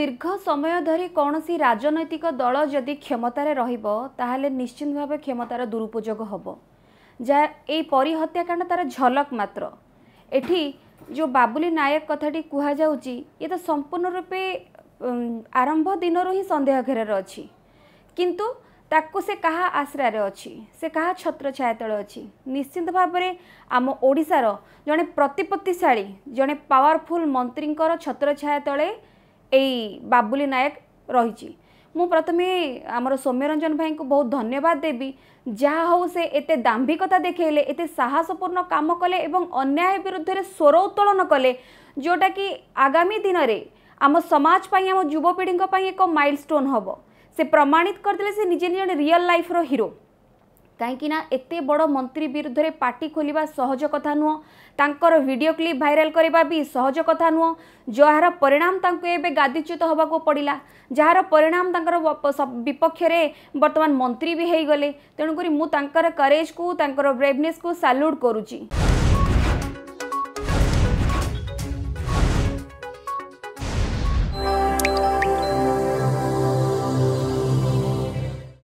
দীর্ঘ সময় ধরে কৌশি রাজনৈতিক দল যদি ক্ষমতার রহব তাহলে নিশ্চিত ভাবে ক্ষমতার দুরুপযোগ হব যা এই পরি হত্যাকাণ্ড তার ঝলক মাত্র এটি যে বাবুলি নায়ক কথাটি কুহযাচ্ছি ইয়ে তো সম্পূর্ণরূপে আরম্ভ দিনর হি সন্দেহ ঘের অছি কিন্তু সে ସେ আশ্রয় ଆଶ୍ରାରେ ଅଛି ସେ କାହା ଛତ୍ରଛାୟା ତଳେ ଅଛି ନିଶ୍ଚିନ୍ତ ଭାବରେ ଆମ জনে ଜଣେ ପ୍ରତିପତ୍ତିଶାଳୀ ଜଣେ ପାୱାରଫୁଲ୍ ମନ୍ତ୍ରୀଙ୍କର ଛତ୍ରଛାୟା ତଳେ ଏଇ ବାବୁଲି ନାୟକ ରହିଛି ମୁଁ ପ୍ରଥମେ ଆମର ସୌମ୍ୟରଞ୍ଜନ ଭାଇଙ୍କୁ ବହୁତ ଧନ୍ୟବାଦ ଦେବି ଯାହା ହେଉ ସେ ଏତେ ଦାମ୍ଭିକତା ଦେଖାଇଲେ ଏତେ ସାହସପୂର୍ଣ୍ଣ କାମ କଲେ ଏବଂ ଅନ୍ୟାୟ ବିରୁଦ୍ଧରେ ସ୍ୱର ଉତ୍ତୋଳନ କଲେ ଯେଉଁଟାକି ଆଗାମୀ ଦିନରେ ଆମ ସମାଜ ପାଇଁ ଆମ ଯୁବପିଢ଼ିଙ୍କ ପାଇଁ ଏକ ମାଇଲଷ୍ଟୋନ୍ ହେବ ସେ ପ୍ରମାଣିତ କରିଦେଲେ ସେ ନିଜେ ଜଣେ ରିଅଲ୍ ଲାଇଫ୍ର ହିରୋ କାହିଁକିନା ଏତେ ବଡ଼ ମନ୍ତ୍ରୀ ବିରୁଦ୍ଧରେ ପାର୍ଟି ଖୋଲିବା ସହଜ କଥା ନୁହଁ ତାଙ୍କର ଭିଡ଼ିଓ କ୍ଲିପ୍ ଭାଇରାଲ୍ କରିବା ବି ସହଜ କଥା ନୁହଁ ଯାହାର ପରିଣାମ ତାଙ୍କୁ ଏବେ ଗାଦିଚ୍ୟୁତ ହେବାକୁ ପଡ଼ିଲା ଯାହାର ପରିଣାମ ତାଙ୍କର ବିପକ୍ଷରେ ବର୍ତ୍ତମାନ ମନ୍ତ୍ରୀ ବି ହେଇଗଲେ ତେଣୁକରି ମୁଁ ତାଙ୍କର କରେଜ୍କୁ ତାଙ୍କର ବ୍ରେଭନେସ୍କୁ ସାଲ୍ୟୁଟ୍ କରୁଛି